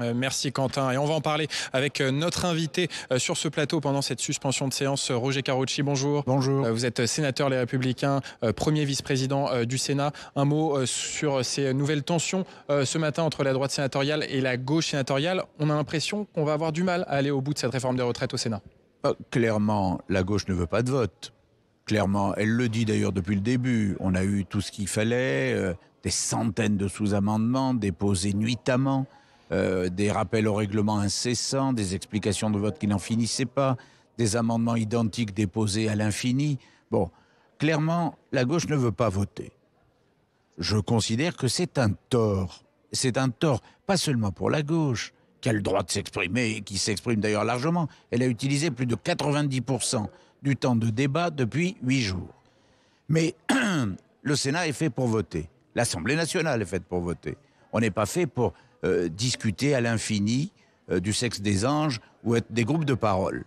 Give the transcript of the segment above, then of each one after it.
Euh, merci Quentin. Et on va en parler avec euh, notre invité euh, sur ce plateau pendant cette suspension de séance, Roger Carucci. Bonjour. Bonjour. vous êtes sénateur Les Républicains, premier vice-président du Sénat. Un mot sur ces nouvelles tensions ce matin entre la droite sénatoriale et la gauche sénatoriale. On a l'impression qu'on va avoir du mal à aller au bout de cette réforme des retraites au Sénat. Clairement, la gauche ne veut pas de vote. Clairement, elle le dit d'ailleurs depuis le début. On a eu tout ce qu'il fallait, des centaines de sous-amendements déposés nuitamment. Euh, des rappels au règlement incessants, des explications de vote qui n'en finissaient pas, des amendements identiques déposés à l'infini. Bon, clairement, la gauche ne veut pas voter. Je considère que c'est un tort. C'est un tort, pas seulement pour la gauche, qui a le droit de s'exprimer et qui s'exprime d'ailleurs largement. Elle a utilisé plus de 90% du temps de débat depuis huit jours. Mais le Sénat est fait pour voter. L'Assemblée nationale est faite pour voter. On n'est pas fait pour euh, discuter à l'infini euh, du sexe des anges ou être des groupes de parole.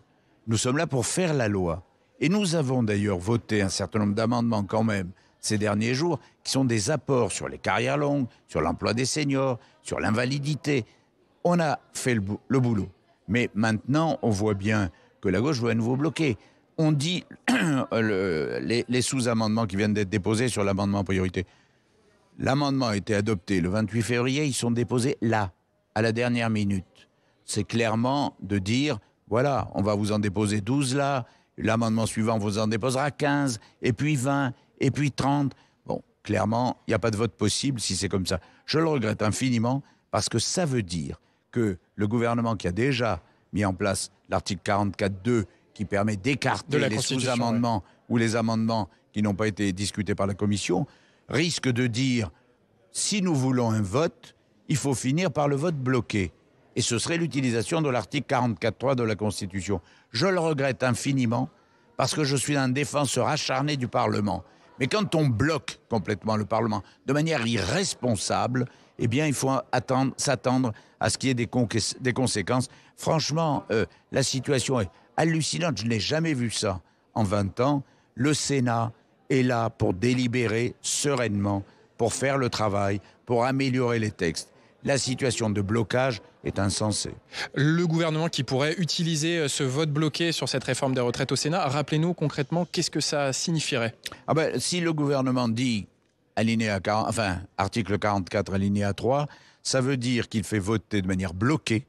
Nous sommes là pour faire la loi. Et nous avons d'ailleurs voté un certain nombre d'amendements quand même ces derniers jours, qui sont des apports sur les carrières longues, sur l'emploi des seniors, sur l'invalidité. On a fait le, boulot. Mais maintenant, on voit bien que la gauche veut à nouveau bloquer. On dit les sous-amendements qui viennent d'être déposés sur l'amendement priorité. L'amendement a été adopté le 28 février, ils sont déposés là, à la dernière minute. C'est clairement de dire, voilà, on va vous en déposer 12 là, l'amendement suivant vous en déposera 15, et puis 20, et puis 30. Bon, clairement, il n'y a pas de vote possible si c'est comme ça. Je le regrette infiniment, parce que ça veut dire que le gouvernement qui a déjà mis en place l'article 44.2 qui permet d'écarter les sous-amendements ou les amendements qui n'ont pas été discutés par la Commission, risque de dire si nous voulons un vote, il faut finir par le vote bloqué. Et ce serait l'utilisation de l'article 44.3 de la Constitution. Je le regrette infiniment parce que je suis un défenseur acharné du Parlement. Mais quand on bloque complètement le Parlement de manière irresponsable, eh bien, il faut attendre, s'attendre à ce qu'il y ait des, conséquences. Franchement, euh, la situation est hallucinante. Je n'ai jamais vu ça en 20 ans. Le Sénat, est là pour délibérer sereinement, pour faire le travail, pour améliorer les textes. La situation de blocage est insensée. Le gouvernement qui pourrait utiliser euh, ce vote bloqué sur cette réforme des retraites au Sénat, rappelez-nous concrètement qu'est-ce que ça signifierait ah ben, Si le gouvernement dit article 44 alinéa 3, ça veut dire qu'il fait voter de manière bloquée,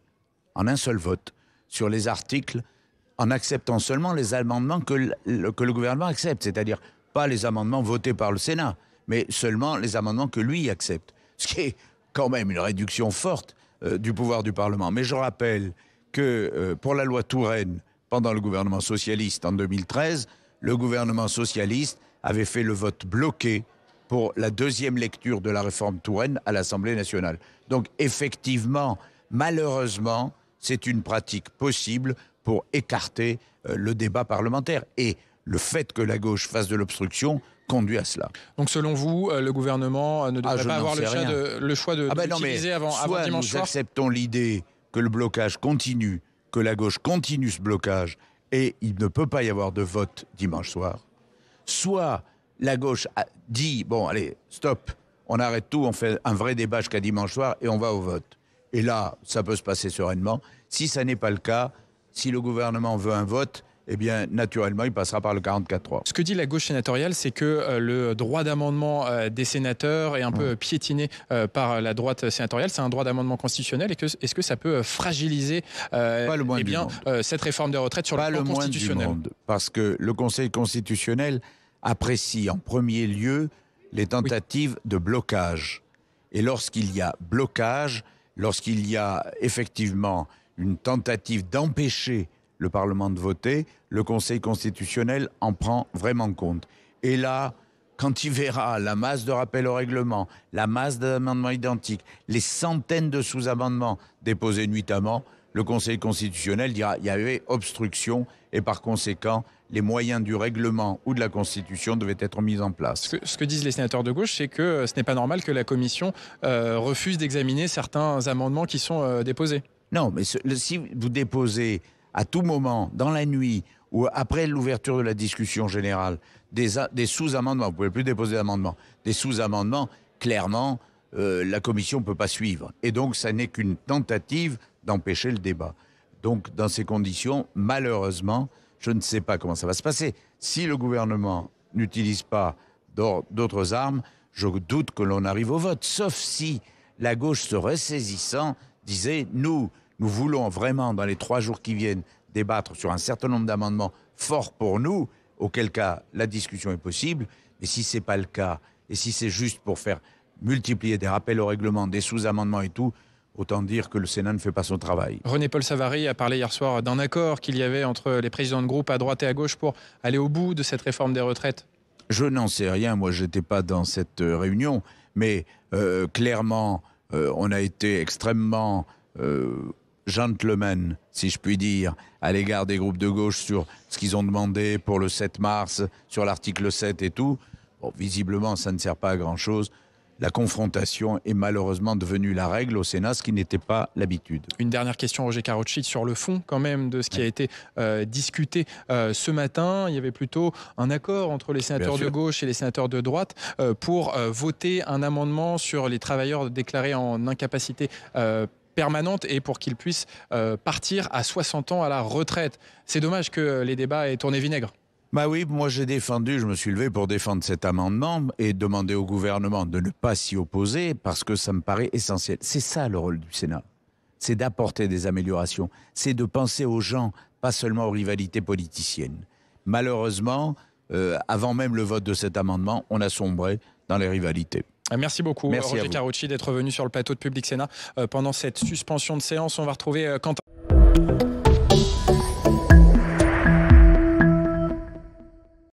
en un seul vote, sur les articles, en acceptant seulement les amendements que le, que le gouvernement accepte, c'est-à-dire pas les amendements votés par le Sénat, mais seulement les amendements que lui accepte. Ce qui est quand même une réduction forte euh, du pouvoir du Parlement. Mais je rappelle que euh, pour la loi Touraine, pendant le gouvernement socialiste en 2013, le gouvernement socialiste avait fait le vote bloqué pour la deuxième lecture de la réforme Touraine à l'Assemblée nationale. Donc effectivement, malheureusement, c'est une pratique possible pour écarter euh, le débat parlementaire. Et le fait que la gauche fasse de l'obstruction conduit à cela. Donc selon vous, euh, le gouvernement euh, ne doit ah, pas avoir le choix, de, de, ah ben avant, soit nous acceptons l'idée que le blocage continue, que la gauche continue ce blocage, et il ne peut pas y avoir de vote dimanche soir. Soit la gauche dit, bon allez, stop, on arrête tout, on fait un vrai débat jusqu'à dimanche soir, et on va au vote. Et là, ça peut se passer sereinement. Si ça n'est pas le cas, si le gouvernement veut un vote, eh bien, naturellement, il passera par le 44-3. Ce que dit la gauche sénatoriale, c'est que euh, le droit d'amendement euh, des sénateurs est un peu euh, piétiné par la droite sénatoriale. C'est un droit d'amendement constitutionnel. Et est-ce que ça peut fragiliser le eh bien, cette réforme des retraites sur le plan constitutionnel Parce que le Conseil constitutionnel apprécie en premier lieu les tentatives de blocage. Et lorsqu'il y a blocage, lorsqu'il y a effectivement une tentative d'empêcher le Parlement de voter, le Conseil constitutionnel en prend vraiment compte. Et là, quand il verra la masse de rappels au règlement, la masse d'amendements identiques, les centaines de sous-amendements déposés nuitamment, le Conseil constitutionnel dira qu'il y avait obstruction et par conséquent, les moyens du règlement ou de la Constitution devaient être mis en place. Ce que, disent les sénateurs de gauche, c'est que euh, ce n'est pas normal que la Commission euh, refuse d'examiner certains amendements qui sont euh, déposés. Non, mais si vous déposez à tout moment, dans la nuit ou après l'ouverture de la discussion générale, des, sous-amendements, vous ne pouvez plus déposer d'amendements, des sous-amendements, clairement, euh, la commission ne peut pas suivre. Et donc, ça n'est qu'une tentative d'empêcher le débat. Donc, dans ces conditions, malheureusement, je ne sais pas comment ça va se passer. Si le gouvernement n'utilise pas d'autres armes, je doute que l'on arrive au vote, sauf si la gauche se ressaisissant disait, nous, nous voulons vraiment, dans les trois jours qui viennent, débattre sur un certain nombre d'amendements forts pour nous, auquel cas la discussion est possible. Mais si ce n'est pas le cas, et si c'est juste pour faire multiplier des rappels au règlement, des sous-amendements et tout, Autant dire que le Sénat ne fait pas son travail. René-Paul Savary a parlé hier soir d'un accord qu'il y avait entre les présidents de groupe à droite et à gauche pour aller au bout de cette réforme des retraites. Je n'en sais rien, moi je n'étais pas dans cette euh, réunion, mais euh, clairement, euh, on a été extrêmement gentleman, si je puis dire, à l'égard des groupes de gauche sur ce qu'ils ont demandé pour le 7 mars, sur l'article 7 et tout. Bon, visiblement, ça ne sert pas à grand-chose. La confrontation est malheureusement devenue la règle au Sénat, ce qui n'était pas l'habitude. Une dernière question, Roger Carocci, sur le fond quand même de ce qui a été euh, discuté euh, ce matin. Il y avait plutôt un accord entre les sénateurs de gauche et les sénateurs de droite euh, pour voter un amendement sur les travailleurs déclarés en incapacité permanente et pour qu'il puisse euh, partir à 60 ans à la retraite. C'est dommage que euh, les débats aient tourné vinaigre. Bah oui, moi j'ai défendu, je me suis levé pour défendre cet amendement et demander au gouvernement de ne pas s'y opposer parce que ça me paraît essentiel. C'est ça le rôle du Sénat. C'est d'apporter des améliorations, c'est de penser aux gens, pas seulement aux rivalités politiciennes. Malheureusement, euh, avant même le vote de cet amendement, on a sombré dans les rivalités. Ah, merci beaucoup, Roger Carucci, d'être venu sur le plateau de Public Sénat euh, pendant cette suspension de séance. On va retrouver euh, Quentin.